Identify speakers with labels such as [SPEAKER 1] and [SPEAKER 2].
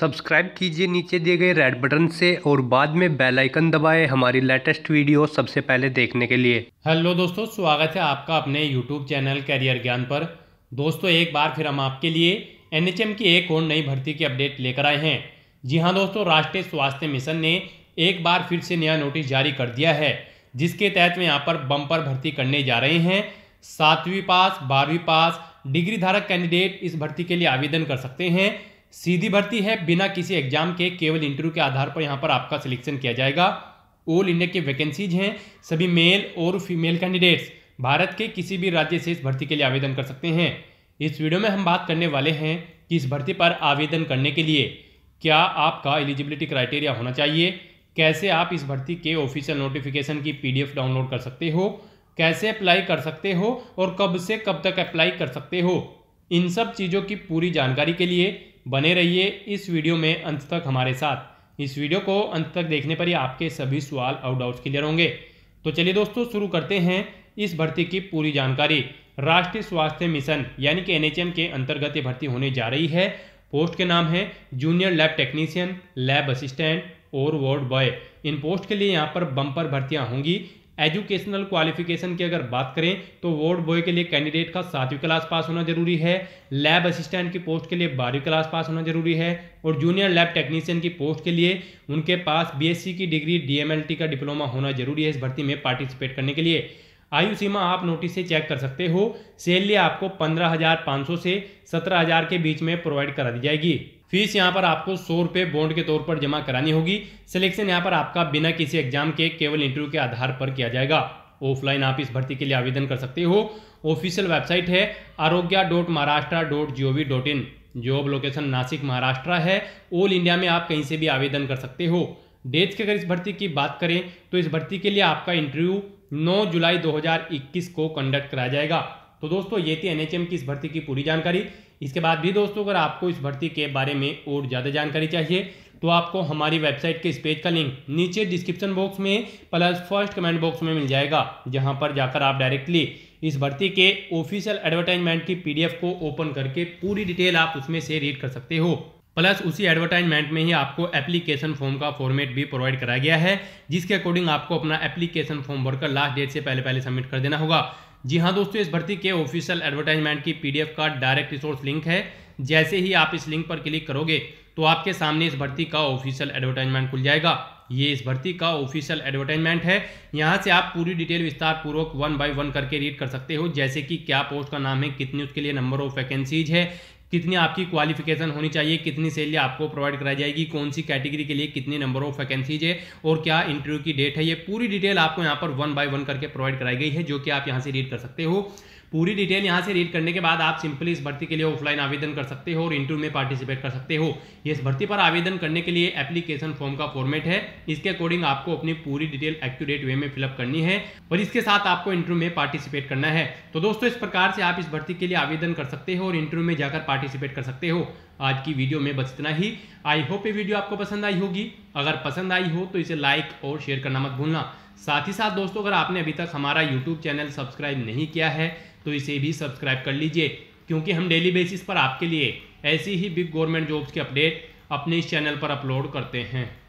[SPEAKER 1] subscribe कीजिए नीचे दिए गए रेड बटन से और बाद में बेल आइकन दबाएं हमारी लेटेस्ट वीडियो सबसे पहले देखने के लिए हेलो दोस्तों स्वागत है आपका अपने यूट्यूब चैनल कैरियर ज्ञान पर दोस्तों एक बार फिर हम आपके लिए एनएचएम की एक और नई भर्ती की अपडेट लेकर आए हैं जी हाँ दोस्तों राष्ट्रीय स्वास्थ्य मिशन ने एक बार फिर से नया नोटिस जारी कर दिया है जिसके तहत वे यहाँ पर बम्पर भर्ती करने जा रहे हैं सातवीं पास बारहवीं पास डिग्री धारक कैंडिडेट इस भर्ती के लिए आवेदन कर सकते हैं सीधी भर्ती है बिना किसी एग्जाम के केवल इंटरव्यू के आधार पर यहाँ पर आपका सिलेक्शन किया जाएगा ऑल इंडिया के वैकेंसीज हैं सभी मेल और फीमेल कैंडिडेट्स भारत के किसी भी राज्य से इस भर्ती के लिए आवेदन कर सकते हैं इस वीडियो में हम बात करने वाले हैं कि इस भर्ती पर आवेदन करने के लिए क्या आपका एलिजिबिलिटी क्राइटेरिया होना चाहिए कैसे आप इस भर्ती के ऑफिशियल नोटिफिकेशन की पी डाउनलोड कर सकते हो कैसे अप्लाई कर सकते हो और कब से कब तक अप्लाई कर सकते हो इन सब चीज़ों की पूरी जानकारी के लिए बने रहिए इस वीडियो में अंत तक हमारे साथ इस वीडियो को अंत तक देखने पर ही आपके सभी सवाल और डाउट्स क्लियर होंगे तो चलिए दोस्तों शुरू करते हैं इस भर्ती की पूरी जानकारी राष्ट्रीय स्वास्थ्य मिशन यानी कि एनएचएम के अंतर्गत ये भर्ती होने जा रही है पोस्ट के नाम है junior lab technician lab assistant और वार्ड बॉय इन पोस्ट के लिए यहाँ पर बम्पर भर्तियाँ होंगी एजुकेशनल क्वालिफिकेशन की अगर बात करें तो वार्ड बॉय के लिए कैंडिडेट का सातवीं क्लास पास होना जरूरी है लैब असिस्टेंट की पोस्ट के लिए बारहवीं क्लास पास होना जरूरी है और जूनियर लैब टेक्नीशियन की पोस्ट के लिए उनके पास बीएससी की डिग्री डीएमएलटी का डिप्लोमा होना जरूरी है इस भर्ती में पार्टिसिपेट करने के लिए आयु सीमा आप नोटिस से चेक कर सकते हो सैलरी आपको पंद्रह हजार पाँच सौ से सत्रह हजार के बीच में प्रोवाइड करा दी जाएगी फीस यहाँ पर आपको सौ रुपये बॉन्ड के तौर पर जमा करानी होगी सिलेक्शन यहाँ पर आपका बिना किसी एग्जाम के केवल इंटरव्यू के आधार पर किया जाएगा ऑफलाइन आप इस भर्ती के लिए आवेदन कर सकते हो ऑफिशियल वेबसाइट है Arogya dot Maharashtra dot G O V dot in job location Nashik Maharashtra है ऑल इंडिया में आप कहीं से भी आवेदन कर सकते हो डेट्स की अगर इस भर्ती की बात करें तो इस भर्ती के लिए आपका इंटरव्यू 9 जुलाई 2021 को कंडक्ट कराया जाएगा तो दोस्तों ये थी एनएचएम की इस भर्ती की पूरी जानकारी इसके बाद भी दोस्तों अगर आपको इस भर्ती के बारे में और ज़्यादा जानकारी चाहिए तो आपको हमारी वेबसाइट के इस पेज का लिंक नीचे डिस्क्रिप्शन बॉक्स में प्लस फर्स्ट कमेंट बॉक्स में मिल जाएगा जहां पर जाकर आप डायरेक्टली इस भर्ती के ऑफिशियल एडवर्टाइजमेंट की पीडीएफ को ओपन करके पूरी डिटेल आप उसमें से रीड कर सकते हो प्लस उसी एडवर्टाइजमेंट में ही आपको एप्लीकेशन फॉर्म का फॉर्मेट भी प्रोवाइड कराया गया है जिसके अकॉर्डिंग आपको अपना एप्लीकेशन फॉर्म भरकर लास्ट डेट से पहले पहले सबमिट कर देना होगा जी हाँ दोस्तों इस भर्ती के ऑफिशियल एडवर्टाइजमेंट की पीडीएफ का डायरेक्ट रिसोर्स लिंक है जैसे ही आप इस लिंक पर क्लिक करोगे तो आपके सामने इस भर्ती का ऑफिशियल एडवर्टाइजमेंट खुल जाएगा ये इस भर्ती का ऑफिशियल एडवर्टाइजमेंट है यहाँ से आप पूरी डिटेल विस्तार पूर्वक वन बाय वन करके रीड कर सकते हो जैसे कि क्या पोस्ट का नाम है कितनी उसके लिए नंबर ऑफ वैकेंसीज है कितनी आपकी क्वालिफिकेशन होनी चाहिए कितनी सैलरी आपको प्रोवाइड कराई जाएगी कौन सी कैटेगरी के लिए कितने नंबर ऑफ वैकेंसीज है और क्या इंटरव्यू की डेट है ये पूरी डिटेल आपको यहाँ पर वन बाय वन करके प्रोवाइड कराई गई है जो कि आप यहाँ से रीड कर सकते हो पूरी डिटेल यहाँ से रीड करने के बाद आप सिंपली इस भर्ती के लिए ऑफलाइन आवेदन कर सकते हो और इंटरव्यू में पार्टिसिपेट कर सकते हो इस भर्ती पर आवेदन करने के लिए एप्लीकेशन फॉर्म का फॉर्मेट है इसके अकॉर्डिंग आपको अपनी पूरी डिटेल एक्यूरेट वे में फिलअप करनी है और इसके साथ आपको इंटरव्यू में पार्टिसिपेट करना है तो दोस्तों इस प्रकार से आप इस भर्ती के लिए आवेदन कर सकते हो और इंटरव्यू में जाकर पार्टिसिपेट कर सकते हो आज की वीडियो में बस इतना ही आई होप ये वीडियो आपको पसंद आई होगी अगर पसंद आई हो तो इसे लाइक और शेयर करना मत भूलना साथ ही साथ दोस्तों अगर आपने अभी तक हमारा यूट्यूब चैनल सब्सक्राइब नहीं किया है तो इसे भी सब्सक्राइब कर लीजिए क्योंकि हम डेली बेसिस पर आपके लिए ऐसी ही बिग गवर्नमेंट जॉब्स के अपडेट अपने इस चैनल पर अपलोड करते हैं